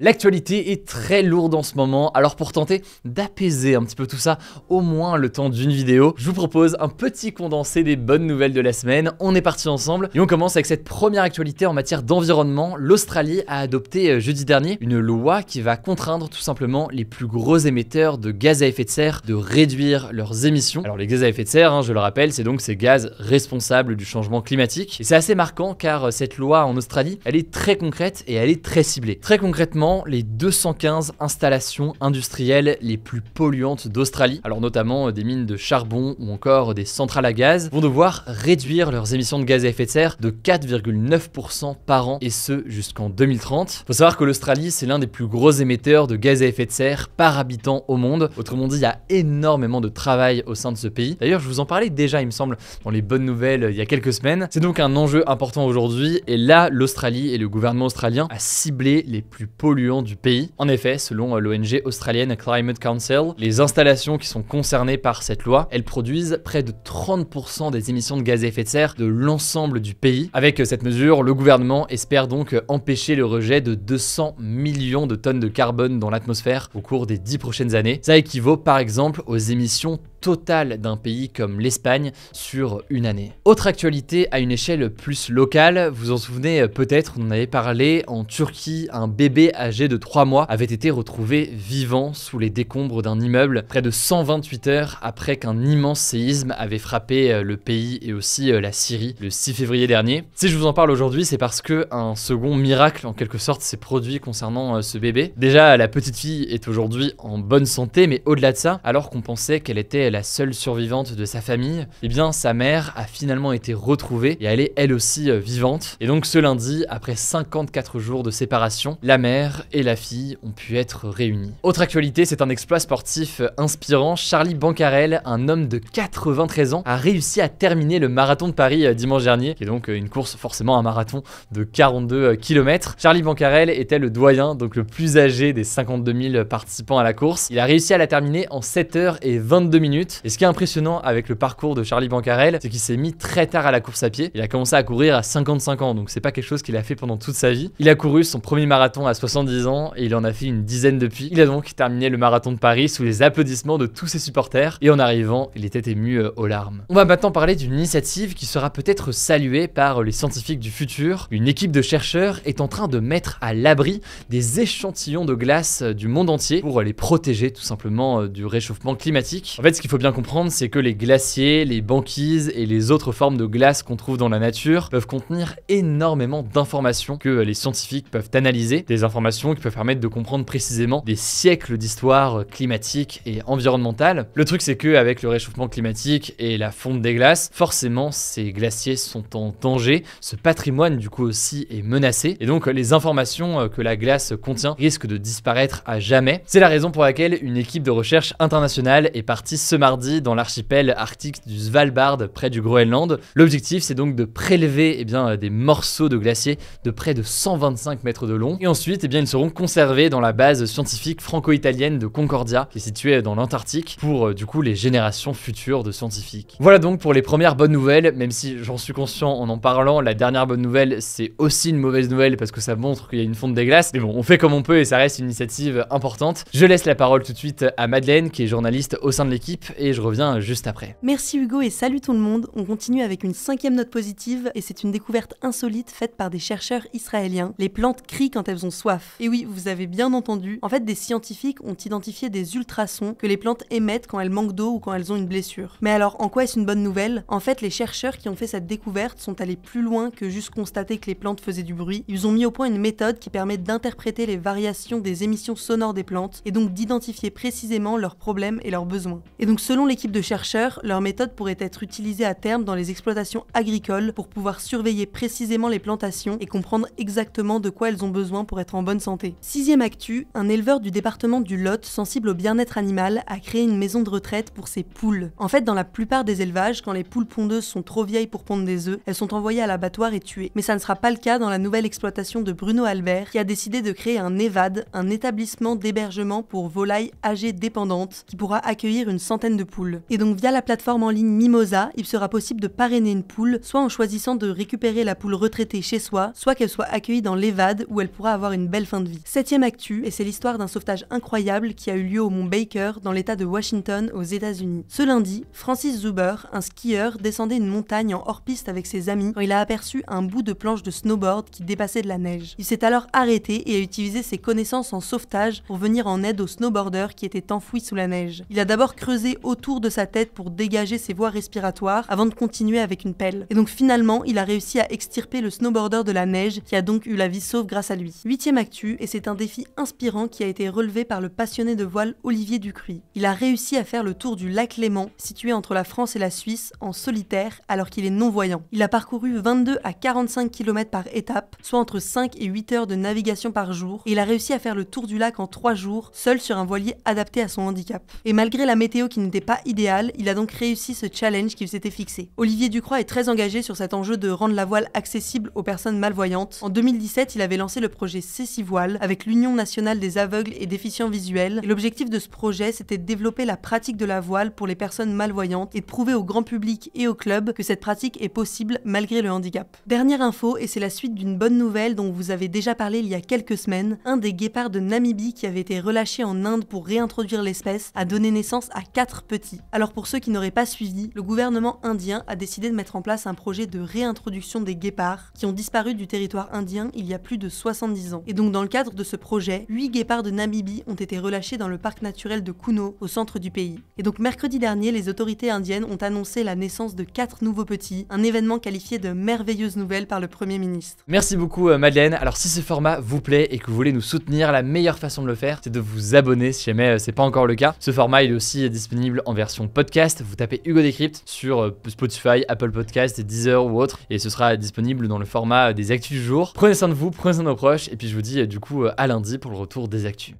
L'actualité est très lourde en ce moment, alors pour tenter d'apaiser un petit peu tout ça, au moins le temps d'une vidéo, je vous propose un petit condensé des bonnes nouvelles de la semaine. On est parti ensemble et on commence avec cette première actualité en matière d'environnement. L'Australie a adopté euh, jeudi dernier une loi qui va contraindre tout simplement les plus gros émetteurs de gaz à effet de serre de réduire leurs émissions. Alors les gaz à effet de serre, hein, je le rappelle, c'est donc ces gaz responsables du changement climatique. Et c'est assez marquant car euh, cette loi en Australie, elle est très concrète et elle est très ciblée. Très concrètement, les 215 installations industrielles les plus polluantes d'Australie, alors notamment euh, des mines de charbon ou encore des centrales à gaz, vont devoir réduire leurs émissions de gaz à effet de serre de 4,9% par an, et ce jusqu'en 2030. Il Faut savoir que l'Australie, c'est l'un des plus gros émetteurs de gaz à effet de serre par habitant au monde. Autrement dit, il y a énormément de travail au sein de ce pays. D'ailleurs, je vous en parlais déjà, il me semble, dans les bonnes nouvelles il y a quelques semaines. C'est donc un enjeu important aujourd'hui, et là, l'Australie et le gouvernement australien a ciblé les plus polluants du pays. En effet, selon euh, l'ONG australienne Climate Council, les installations qui sont concernées par cette loi, elles produisent près de 30% des émissions de gaz à effet de serre de l'ensemble du pays. Avec euh, cette mesure, le gouvernement espère donc euh, empêcher le rejet de 200 millions de tonnes de carbone dans l'atmosphère au cours des dix prochaines années. Ça équivaut par exemple aux émissions Total d'un pays comme l'Espagne sur une année. Autre actualité à une échelle plus locale, vous en souvenez peut-être, on en avait parlé, en Turquie, un bébé âgé de 3 mois avait été retrouvé vivant sous les décombres d'un immeuble près de 128 heures après qu'un immense séisme avait frappé euh, le pays et aussi euh, la Syrie le 6 février dernier. Si je vous en parle aujourd'hui, c'est parce que un second miracle en quelque sorte s'est produit concernant euh, ce bébé. Déjà, la petite fille est aujourd'hui en bonne santé, mais au-delà de ça, alors qu'on pensait qu'elle était la seule survivante de sa famille, eh bien sa mère a finalement été retrouvée et elle est elle aussi euh, vivante. Et donc ce lundi, après 54 jours de séparation, la mère et la fille ont pu être réunies. Autre actualité, c'est un exploit sportif euh, inspirant. Charlie Bancarel, un homme de 93 ans, a réussi à terminer le marathon de Paris euh, dimanche dernier, qui est donc une course forcément un marathon de 42 km. Charlie Bancarel était le doyen, donc le plus âgé des 52 000 participants à la course. Il a réussi à la terminer en 7 h et 22 minutes et ce qui est impressionnant avec le parcours de Charlie Bancarel, c'est qu'il s'est mis très tard à la course à pied. Il a commencé à courir à 55 ans, donc c'est pas quelque chose qu'il a fait pendant toute sa vie. Il a couru son premier marathon à 70 ans et il en a fait une dizaine depuis. Il a donc terminé le marathon de Paris sous les applaudissements de tous ses supporters et en arrivant, il était ému euh, aux larmes. On va maintenant parler d'une initiative qui sera peut-être saluée par les scientifiques du futur. Une équipe de chercheurs est en train de mettre à l'abri des échantillons de glace euh, du monde entier pour les protéger tout simplement euh, du réchauffement climatique. En fait, ce qu'il bien comprendre, c'est que les glaciers, les banquises et les autres formes de glace qu'on trouve dans la nature peuvent contenir énormément d'informations que les scientifiques peuvent analyser, des informations qui peuvent permettre de comprendre précisément des siècles d'histoire climatique et environnementale. Le truc c'est que avec le réchauffement climatique et la fonte des glaces, forcément ces glaciers sont en danger, ce patrimoine du coup aussi est menacé et donc les informations euh, que la glace contient risquent de disparaître à jamais. C'est la raison pour laquelle une équipe de recherche internationale est partie ce matin mardi dans l'archipel arctique du Svalbard près du Groenland. L'objectif c'est donc de prélever eh bien, euh, des morceaux de glaciers de près de 125 mètres de long et ensuite eh bien, ils seront conservés dans la base scientifique franco-italienne de Concordia qui est située dans l'Antarctique pour euh, du coup les générations futures de scientifiques. Voilà donc pour les premières bonnes nouvelles, même si j'en suis conscient en en parlant, la dernière bonne nouvelle c'est aussi une mauvaise nouvelle parce que ça montre qu'il y a une fonte des glaces, mais bon on fait comme on peut et ça reste une initiative importante. Je laisse la parole tout de suite à Madeleine qui est journaliste au sein de l'équipe et je reviens juste après. Merci Hugo et salut tout le monde. On continue avec une cinquième note positive et c'est une découverte insolite faite par des chercheurs israéliens. Les plantes crient quand elles ont soif. Et oui, vous avez bien entendu. En fait, des scientifiques ont identifié des ultrasons que les plantes émettent quand elles manquent d'eau ou quand elles ont une blessure. Mais alors, en quoi est-ce une bonne nouvelle En fait, les chercheurs qui ont fait cette découverte sont allés plus loin que juste constater que les plantes faisaient du bruit. Ils ont mis au point une méthode qui permet d'interpréter les variations des émissions sonores des plantes et donc d'identifier précisément leurs problèmes et leurs besoins. Et donc, donc selon l'équipe de chercheurs, leur méthode pourrait être utilisée à terme dans les exploitations agricoles pour pouvoir surveiller précisément les plantations et comprendre exactement de quoi elles ont besoin pour être en bonne santé. Sixième actu, un éleveur du département du Lot, sensible au bien-être animal, a créé une maison de retraite pour ses poules. En fait, dans la plupart des élevages, quand les poules pondeuses sont trop vieilles pour pondre des œufs, elles sont envoyées à l'abattoir et tuées. Mais ça ne sera pas le cas dans la nouvelle exploitation de Bruno Albert, qui a décidé de créer un EVAD, un établissement d'hébergement pour volailles âgées dépendantes, qui pourra accueillir une centaine de poules. Et donc via la plateforme en ligne Mimosa, il sera possible de parrainer une poule, soit en choisissant de récupérer la poule retraitée chez soi, soit qu'elle soit accueillie dans l'évade où elle pourra avoir une belle fin de vie. Septième actu, et c'est l'histoire d'un sauvetage incroyable qui a eu lieu au mont Baker dans l'état de Washington aux États-Unis. Ce lundi, Francis Zuber, un skieur, descendait une montagne en hors-piste avec ses amis quand il a aperçu un bout de planche de snowboard qui dépassait de la neige. Il s'est alors arrêté et a utilisé ses connaissances en sauvetage pour venir en aide aux snowboarder qui étaient enfouis sous la neige. Il a d'abord creusé autour de sa tête pour dégager ses voies respiratoires avant de continuer avec une pelle. Et donc finalement, il a réussi à extirper le snowboarder de la neige qui a donc eu la vie sauve grâce à lui. Huitième actu, et c'est un défi inspirant qui a été relevé par le passionné de voile Olivier Ducruy. Il a réussi à faire le tour du lac Léman, situé entre la France et la Suisse, en solitaire alors qu'il est non-voyant. Il a parcouru 22 à 45 km par étape, soit entre 5 et 8 heures de navigation par jour, et il a réussi à faire le tour du lac en 3 jours, seul sur un voilier adapté à son handicap. Et malgré la météo qui n'était pas idéal, il a donc réussi ce challenge qu'il s'était fixé. Olivier Ducroix est très engagé sur cet enjeu de rendre la voile accessible aux personnes malvoyantes. En 2017, il avait lancé le projet Cessi Voile avec l'Union nationale des aveugles et déficients visuels. l'objectif de ce projet, c'était de développer la pratique de la voile pour les personnes malvoyantes et de prouver au grand public et au club que cette pratique est possible malgré le handicap. Dernière info, et c'est la suite d'une bonne nouvelle dont vous avez déjà parlé il y a quelques semaines, un des guépards de Namibie qui avait été relâché en Inde pour réintroduire l'espèce a donné naissance à quatre petits. petit. Alors pour ceux qui n'auraient pas suivi, le gouvernement indien a décidé de mettre en place un projet de réintroduction des guépards qui ont disparu du territoire indien il y a plus de 70 ans. Et donc dans le cadre de ce projet, 8 guépards de Namibie ont été relâchés dans le parc naturel de Kuno, au centre du pays. Et donc mercredi dernier, les autorités indiennes ont annoncé la naissance de 4 nouveaux petits, un événement qualifié de merveilleuse nouvelle par le Premier ministre. Merci beaucoup euh, Madeleine. Alors si ce format vous plaît et que vous voulez nous soutenir, la meilleure façon de le faire, c'est de vous abonner si jamais euh, c'est pas encore le cas. Ce format est aussi disponible en version podcast. Vous tapez Hugo Decrypt sur euh, Spotify, Apple Podcast, Deezer ou autre, et ce sera disponible dans le format euh, des actus du jour. Prenez soin de vous, prenez soin de vos proches, et puis je vous dis euh, du coup à lundi pour le retour des actus.